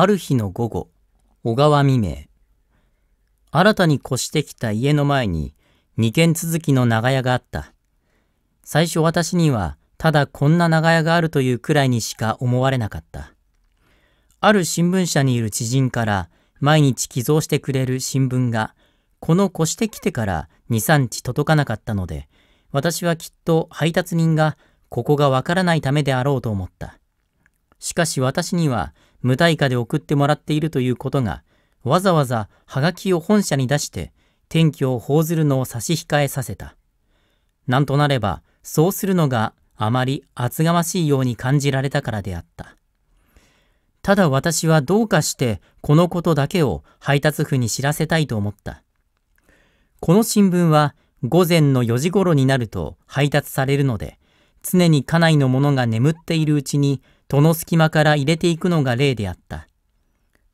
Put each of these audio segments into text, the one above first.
ある日の午後、小川未明。新たに越してきた家の前に2軒続きの長屋があった。最初私にはただこんな長屋があるというくらいにしか思われなかった。ある新聞社にいる知人から毎日寄贈してくれる新聞がこの越してきてから2、3日届かなかったので、私はきっと配達人がここがわからないためであろうと思った。しかし私には無対価で送ってもらっているということが、わざわざはがきを本社に出して、転居を報ずるのを差し控えさせた。なんとなれば、そうするのがあまり厚がましいように感じられたからであった。ただ私はどうかしてこのことだけを配達婦に知らせたいと思った。この新聞は午前の4時頃になると配達されるので、常に家内の者が眠っているうちに戸の隙間から入れていくのが例であった。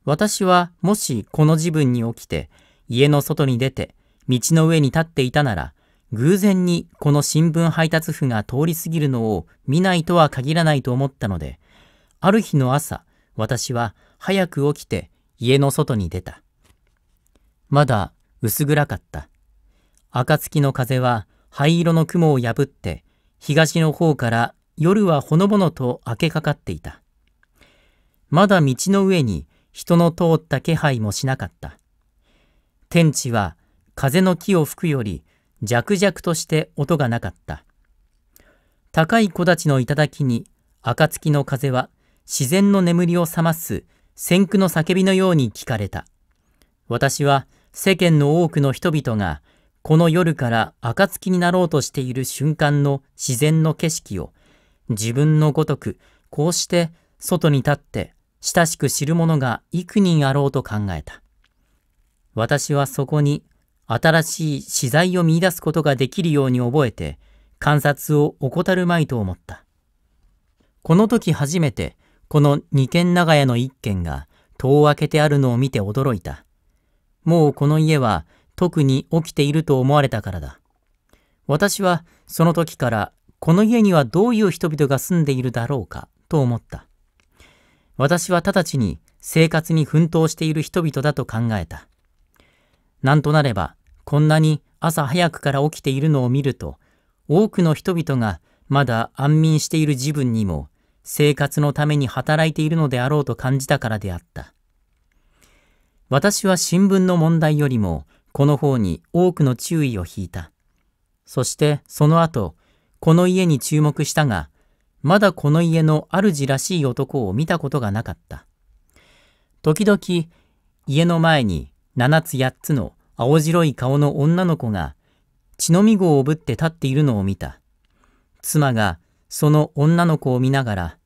私はもしこの時分に起きて、家の外に出て、道の上に立っていたなら、偶然にこの新聞配達婦が通り過ぎるのを見ないとは限らないと思ったので、ある日の朝、私は早く起きて家の外に出た。まだ薄暗かった。暁の風は灰色の雲を破って、東の方から夜はほのぼのと明けかかっていた。まだ道の上に人の通った気配もしなかった。天地は風の木を吹くより弱々として音がなかった。高い木立の頂に暁の風は自然の眠りを覚ます先駆の叫びのように聞かれた。私は世間の多くの人々がこの夜から暁になろうとしている瞬間の自然の景色を自分のごとく、こうして外に立って親しく知る者が幾人あろうと考えた。私はそこに新しい資材を見出すことができるように覚えて、観察を怠るまいと思った。この時初めて、この二軒長屋の一軒が戸を開けてあるのを見て驚いた。もうこの家は特に起きていると思われたからだ。私はその時からこの家にはどういう人々が住んでいるだろうかと思った。私は直ちに生活に奮闘している人々だと考えた。なんとなれば、こんなに朝早くから起きているのを見ると、多くの人々がまだ安眠している自分にも、生活のために働いているのであろうと感じたからであった。私は新聞の問題よりも、この方に多くの注意を引いた。そして、その後、この家に注目したが、まだこの家の主らしい男を見たことがなかった。時々、家の前に7つ8つの青白い顔の女の子が血のみ子をぶって立っているのを見た。妻がその女の子を見ながら、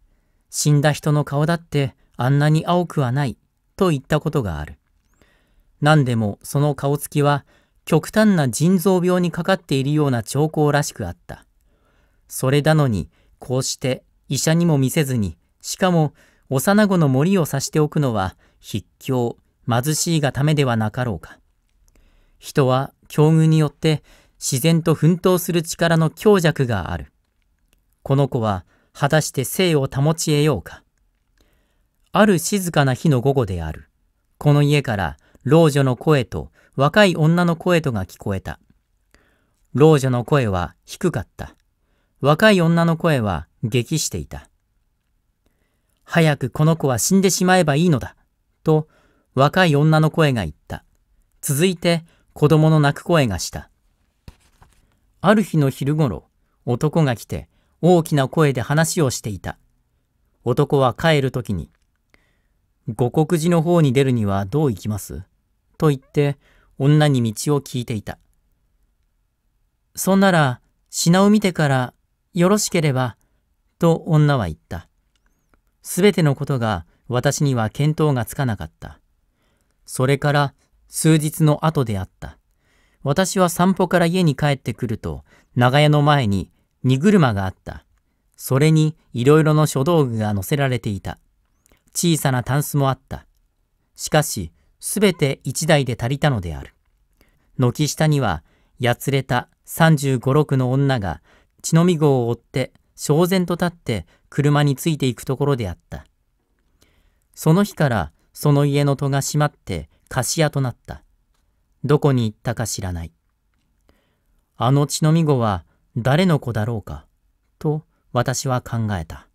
死んだ人の顔だってあんなに青くはない、と言ったことがある。何でもその顔つきは極端な腎臓病にかかっているような兆候らしくあった。それなのに、こうして医者にも見せずに、しかも幼子の森を指しておくのは、筆境、貧しいがためではなかろうか。人は境遇によって自然と奮闘する力の強弱がある。この子は果たして生を保ち得ようか。ある静かな日の午後である。この家から老女の声と若い女の声とが聞こえた。老女の声は低かった。若い女の声は激していた。早くこの子は死んでしまえばいいのだ、と若い女の声が言った。続いて子供の泣く声がした。ある日の昼ごろ、男が来て大きな声で話をしていた。男は帰る時に、五国寺の方に出るにはどう行きますと言って女に道を聞いていた。そんなら、品を見てからよろしければ、と女は言った。すべてのことが私には見当がつかなかった。それから数日の後であった。私は散歩から家に帰ってくると、長屋の前に荷車があった。それにいろいろの書道具が載せられていた。小さなタンスもあった。しかし、すべて一台で足りたのである。軒下には、やつれた三十五六の女が血のみ号を追って焦然と立って車についていくところであった。その日からその家の戸が閉まって貸し屋となった。どこに行ったか知らない。あの血のみ子は誰の子だろうか、と私は考えた。